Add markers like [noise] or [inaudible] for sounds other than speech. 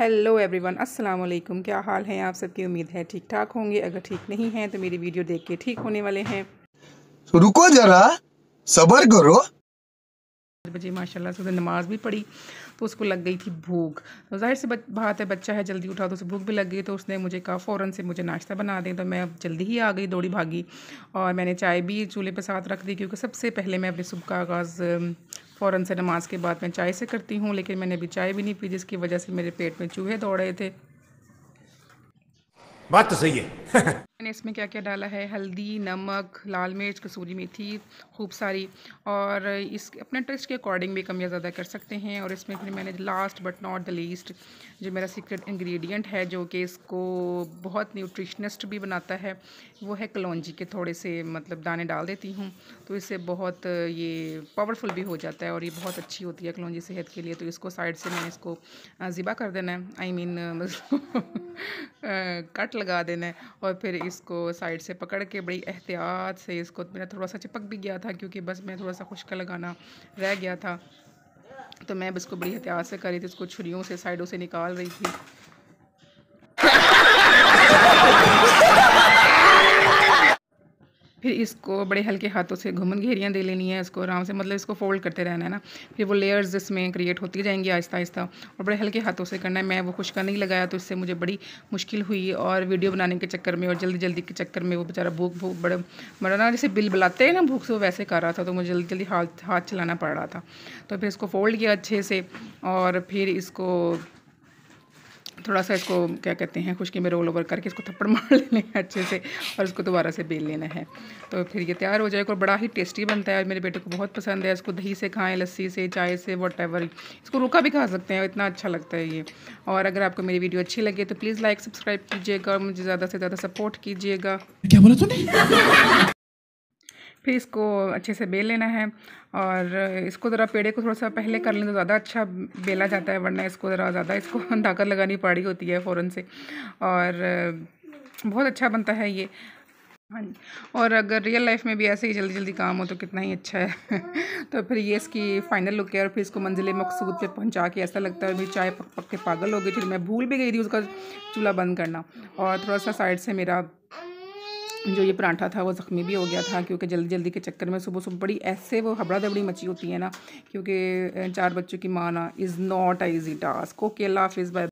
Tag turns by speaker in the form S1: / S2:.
S1: hello everyone अस्सलाम वालेकुम क्या हाल है आप सबकी उम्मीद है ठीक ठाक होंगे अगर ठीक नहीं है तो मेरी वीडियो देख के ठीक होने वाले हैं तो रुको जरा सबर करो बजे माशाल्लाह से नमाज भी पढ़ी तो उसको लग गई थी भूख तो जाहिर सी बात है बच्चा है जल्दी उठा तो उसे भूख भी लग गई तो उसने मुझे कहा फ़ौरन से मुझे नाश्ता बना दें तो मैं अब जल्दी ही आ गई दौड़ी भागी और मैंने चाय भी चूल्हे पर साथ रख दी क्योंकि सबसे पहले मैं अपने सुबह का आगाज़ फ़ौरन से नमाज के बाद मैं चाय से करती हूँ लेकिन मैंने अभी चाय भी नहीं पी जिसकी वजह से मेरे पेट में चूहे दौड़ रहे थे बात तो सही है [laughs] मैंने इसमें क्या क्या डाला है हल्दी नमक लाल मिर्च कसूरी मेथी खूब सारी और इस अपने टेस्ट के अकॉर्डिंग भी कम या ज़्यादा कर सकते हैं और इसमें फिर मैंने last but not the least जो मेरा सीक्रेट इंग्रेडिएंट है जो कि इसको बहुत न्यूट्रिशनिस्ट भी बनाता है वो है कलौजी के थोड़े से मतलब दाने डाल देती हूँ तो इससे बहुत ये पावरफुल भी हो जाता है और ये बहुत अच्छी होती है कलौजी सेहत के लिए तो इसको साइड से मैंने इसको ज़िबा कर देना है आई मीन [laughs] कट लगा देना है और फिर इसको साइड से पकड़ के बड़ी एहतियात से इसको मेरा थोड़ा सा चिपक भी गया था क्योंकि बस मैं थोड़ा सा खुशका लगाना रह गया था तो मैं बस इसको बड़ी एहतियात से कर रही थी इसको छुरीों से साइडों से निकाल रही थी फिर इसको बड़े हल्के हाथों से घुमन घेरियाँ दे लेनी है इसको आराम से मतलब इसको फोल्ड करते रहना है ना फिर वो लेयर्स इसमें क्रिएट होती जाएंगी आहिस्ता आहिस्ता और बड़े हल्के हाथों से करना है मैं वो खुशका नहीं लगाया तो इससे मुझे बड़ी मुश्किल हुई और वीडियो बनाने के चक्कर में और जल्दी जल्दी के चक्कर में वो बेचारा भूख भूख बड़े मरा ना जैसे बिल बुलाते हैं ना भूख से वो वैसे कर रहा था तो मुझे जल्दी जल्दी हाथ हाथ चलाना पड़ रहा था तो फिर इसको फोल्ड किया अच्छे से और फिर इसको थोड़ा सा इसको क्या कहते हैं खुशकी में रोल ओवर करके इसको थप्पड़ [laughs] मार लेने हैं अच्छे से और इसको दोबारा से बेल लेना है तो फिर ये तैयार हो जाएगा और बड़ा ही टेस्टी बनता है मेरे बेटे को बहुत पसंद है इसको दही से खाएँ लस्सी से चाय से वट इसको रूखा भी खा सकते हैं इतना अच्छा लगता है ये और अगर आपको मेरी वीडियो अच्छी लगे तो प्लीज़ लाइक सब्सक्राइब कीजिएगा मुझे ज़्यादा से ज़्यादा सपोर्ट कीजिएगा क्या बोला तूने फिर इसको अच्छे से बेल लेना है और इसको ज़रा पेड़े को थोड़ा सा पहले कर लें तो ज़्यादा अच्छा बेला जाता है वरना इसको ज़रा ज़्यादा इसको [laughs] धाकर लगानी पड़ी होती है फ़ौरन से और बहुत अच्छा बनता है ये हाँ जी और अगर रियल लाइफ में भी ऐसे ही जल्दी जल्दी काम हो तो कितना ही अच्छा है [laughs] तो फिर ये इसकी फ़ाइनल लुक है और फिर इसको मंजिल मकसूद पे पहुंचा के ऐसा लगता है मेरी चाय पक पक के पागल हो गई थी तो मैं भूल भी गई थी उसका चूल्हा बंद करना और थोड़ा सा साइड से मेरा जो ये परांठा था वो ज़ख्मी भी हो गया था क्योंकि जल्दी जल्दी के चक्कर में सुबह सुबह बड़ी ऐसे वो हबड़ा दबड़ी मची होती है ना क्योंकि चार बच्चों की माँ ना is not a easy task okay अल्लाह हाफिज़ बाय